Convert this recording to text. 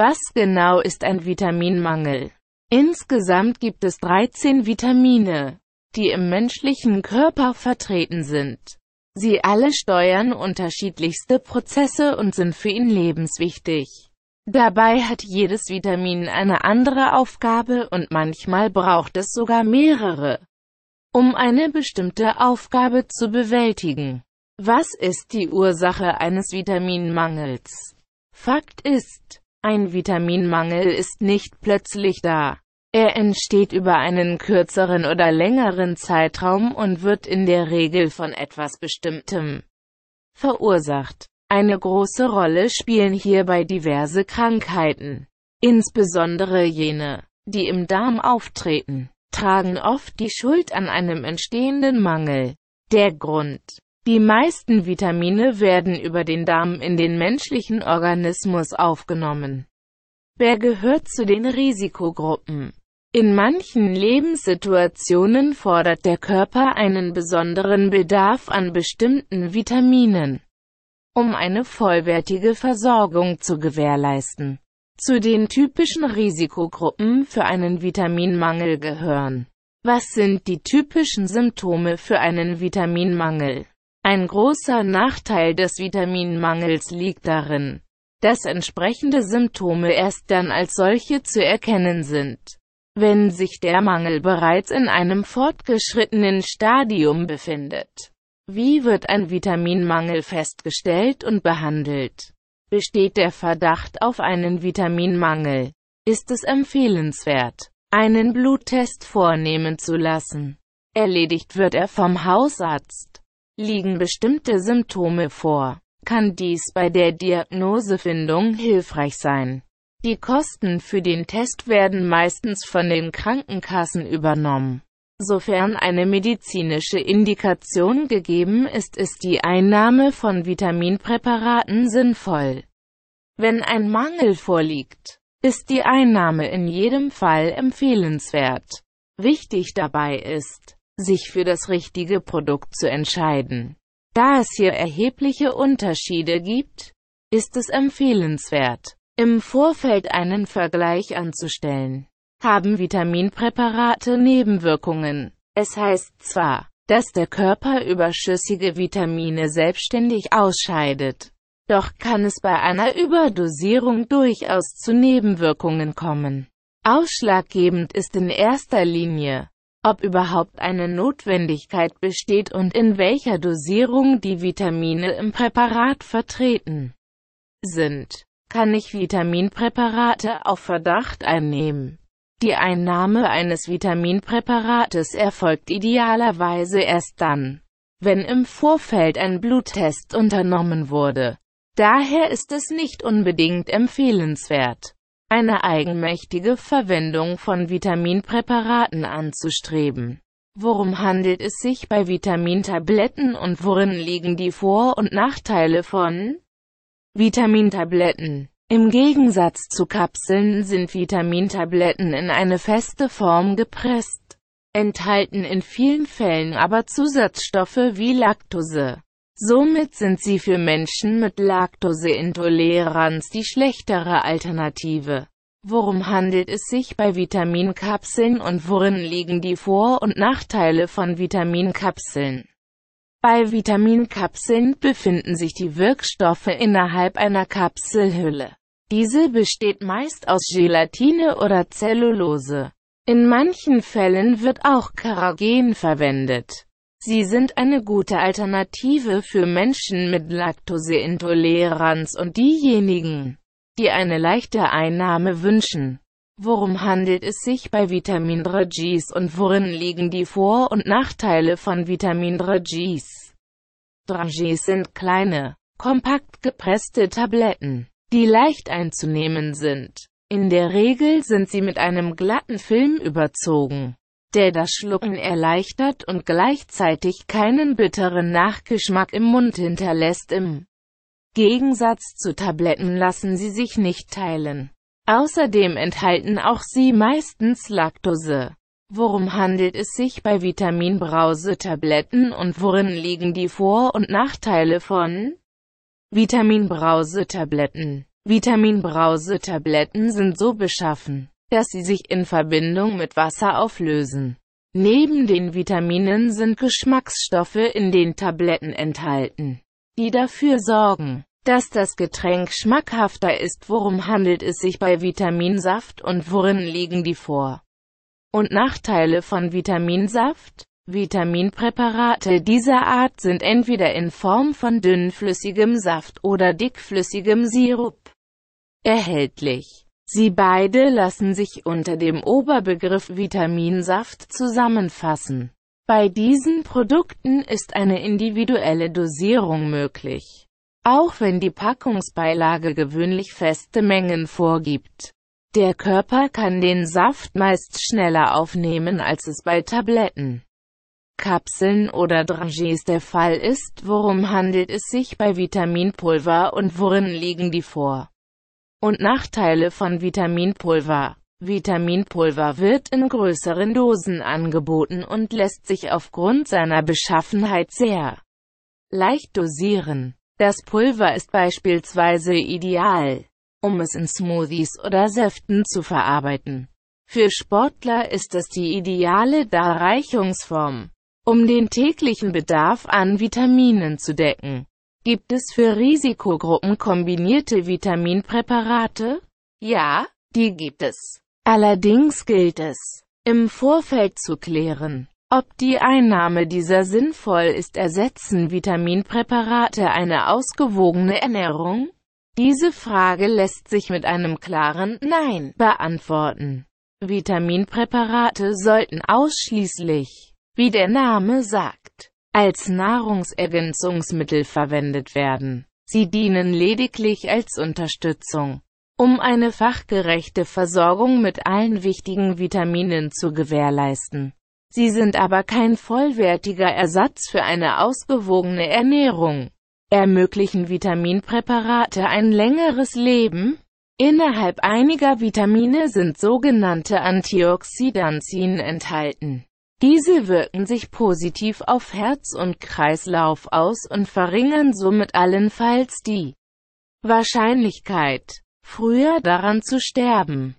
Was genau ist ein Vitaminmangel? Insgesamt gibt es 13 Vitamine, die im menschlichen Körper vertreten sind. Sie alle steuern unterschiedlichste Prozesse und sind für ihn lebenswichtig. Dabei hat jedes Vitamin eine andere Aufgabe und manchmal braucht es sogar mehrere, um eine bestimmte Aufgabe zu bewältigen. Was ist die Ursache eines Vitaminmangels? Fakt ist, ein Vitaminmangel ist nicht plötzlich da. Er entsteht über einen kürzeren oder längeren Zeitraum und wird in der Regel von etwas Bestimmtem verursacht. Eine große Rolle spielen hierbei diverse Krankheiten, insbesondere jene, die im Darm auftreten, tragen oft die Schuld an einem entstehenden Mangel. Der Grund die meisten Vitamine werden über den Darm in den menschlichen Organismus aufgenommen. Wer gehört zu den Risikogruppen? In manchen Lebenssituationen fordert der Körper einen besonderen Bedarf an bestimmten Vitaminen, um eine vollwertige Versorgung zu gewährleisten. Zu den typischen Risikogruppen für einen Vitaminmangel gehören. Was sind die typischen Symptome für einen Vitaminmangel? Ein großer Nachteil des Vitaminmangels liegt darin, dass entsprechende Symptome erst dann als solche zu erkennen sind, wenn sich der Mangel bereits in einem fortgeschrittenen Stadium befindet. Wie wird ein Vitaminmangel festgestellt und behandelt? Besteht der Verdacht auf einen Vitaminmangel? Ist es empfehlenswert, einen Bluttest vornehmen zu lassen? Erledigt wird er vom Hausarzt. Liegen bestimmte Symptome vor, kann dies bei der Diagnosefindung hilfreich sein. Die Kosten für den Test werden meistens von den Krankenkassen übernommen. Sofern eine medizinische Indikation gegeben ist, ist die Einnahme von Vitaminpräparaten sinnvoll. Wenn ein Mangel vorliegt, ist die Einnahme in jedem Fall empfehlenswert. Wichtig dabei ist, sich für das richtige Produkt zu entscheiden. Da es hier erhebliche Unterschiede gibt, ist es empfehlenswert, im Vorfeld einen Vergleich anzustellen. Haben Vitaminpräparate Nebenwirkungen? Es heißt zwar, dass der Körper überschüssige Vitamine selbstständig ausscheidet, doch kann es bei einer Überdosierung durchaus zu Nebenwirkungen kommen. Ausschlaggebend ist in erster Linie, ob überhaupt eine Notwendigkeit besteht und in welcher Dosierung die Vitamine im Präparat vertreten sind. Kann ich Vitaminpräparate auf Verdacht einnehmen? Die Einnahme eines Vitaminpräparates erfolgt idealerweise erst dann, wenn im Vorfeld ein Bluttest unternommen wurde. Daher ist es nicht unbedingt empfehlenswert, eine eigenmächtige Verwendung von Vitaminpräparaten anzustreben. Worum handelt es sich bei Vitamintabletten und worin liegen die Vor- und Nachteile von Vitamintabletten? Im Gegensatz zu Kapseln sind Vitamintabletten in eine feste Form gepresst, enthalten in vielen Fällen aber Zusatzstoffe wie Laktose. Somit sind sie für Menschen mit Laktoseintoleranz die schlechtere Alternative. Worum handelt es sich bei Vitaminkapseln und worin liegen die Vor- und Nachteile von Vitaminkapseln? Bei Vitaminkapseln befinden sich die Wirkstoffe innerhalb einer Kapselhülle. Diese besteht meist aus Gelatine oder Zellulose. In manchen Fällen wird auch Karagen verwendet. Sie sind eine gute Alternative für Menschen mit Laktoseintoleranz und diejenigen, die eine leichte Einnahme wünschen. Worum handelt es sich bei Vitamin Regis und worin liegen die Vor- und Nachteile von Vitamin Regis? Dragis sind kleine, kompakt gepresste Tabletten, die leicht einzunehmen sind. In der Regel sind sie mit einem glatten Film überzogen der das Schlucken erleichtert und gleichzeitig keinen bitteren Nachgeschmack im Mund hinterlässt. Im Gegensatz zu Tabletten lassen sie sich nicht teilen. Außerdem enthalten auch sie meistens Laktose. Worum handelt es sich bei Vitaminbrause-Tabletten und worin liegen die Vor- und Nachteile von Vitaminbrause-Tabletten? Vitaminbrause-Tabletten sind so beschaffen, dass sie sich in Verbindung mit Wasser auflösen. Neben den Vitaminen sind Geschmacksstoffe in den Tabletten enthalten, die dafür sorgen, dass das Getränk schmackhafter ist. Worum handelt es sich bei Vitaminsaft und worin liegen die Vor- und Nachteile von Vitaminsaft? Vitaminpräparate dieser Art sind entweder in Form von dünnflüssigem Saft oder dickflüssigem Sirup erhältlich. Sie beide lassen sich unter dem Oberbegriff Vitaminsaft zusammenfassen. Bei diesen Produkten ist eine individuelle Dosierung möglich, auch wenn die Packungsbeilage gewöhnlich feste Mengen vorgibt. Der Körper kann den Saft meist schneller aufnehmen, als es bei Tabletten, Kapseln oder Dragees der Fall ist. Worum handelt es sich bei Vitaminpulver und worin liegen die vor? und Nachteile von Vitaminpulver. Vitaminpulver wird in größeren Dosen angeboten und lässt sich aufgrund seiner Beschaffenheit sehr leicht dosieren. Das Pulver ist beispielsweise ideal, um es in Smoothies oder Säften zu verarbeiten. Für Sportler ist es die ideale Darreichungsform, um den täglichen Bedarf an Vitaminen zu decken. Gibt es für Risikogruppen kombinierte Vitaminpräparate? Ja, die gibt es. Allerdings gilt es, im Vorfeld zu klären, ob die Einnahme dieser sinnvoll ist. Ersetzen Vitaminpräparate eine ausgewogene Ernährung? Diese Frage lässt sich mit einem klaren Nein beantworten. Vitaminpräparate sollten ausschließlich, wie der Name sagt, als Nahrungsergänzungsmittel verwendet werden. Sie dienen lediglich als Unterstützung, um eine fachgerechte Versorgung mit allen wichtigen Vitaminen zu gewährleisten. Sie sind aber kein vollwertiger Ersatz für eine ausgewogene Ernährung. Ermöglichen Vitaminpräparate ein längeres Leben? Innerhalb einiger Vitamine sind sogenannte Antioxidantien enthalten. Diese wirken sich positiv auf Herz und Kreislauf aus und verringern somit allenfalls die Wahrscheinlichkeit, früher daran zu sterben.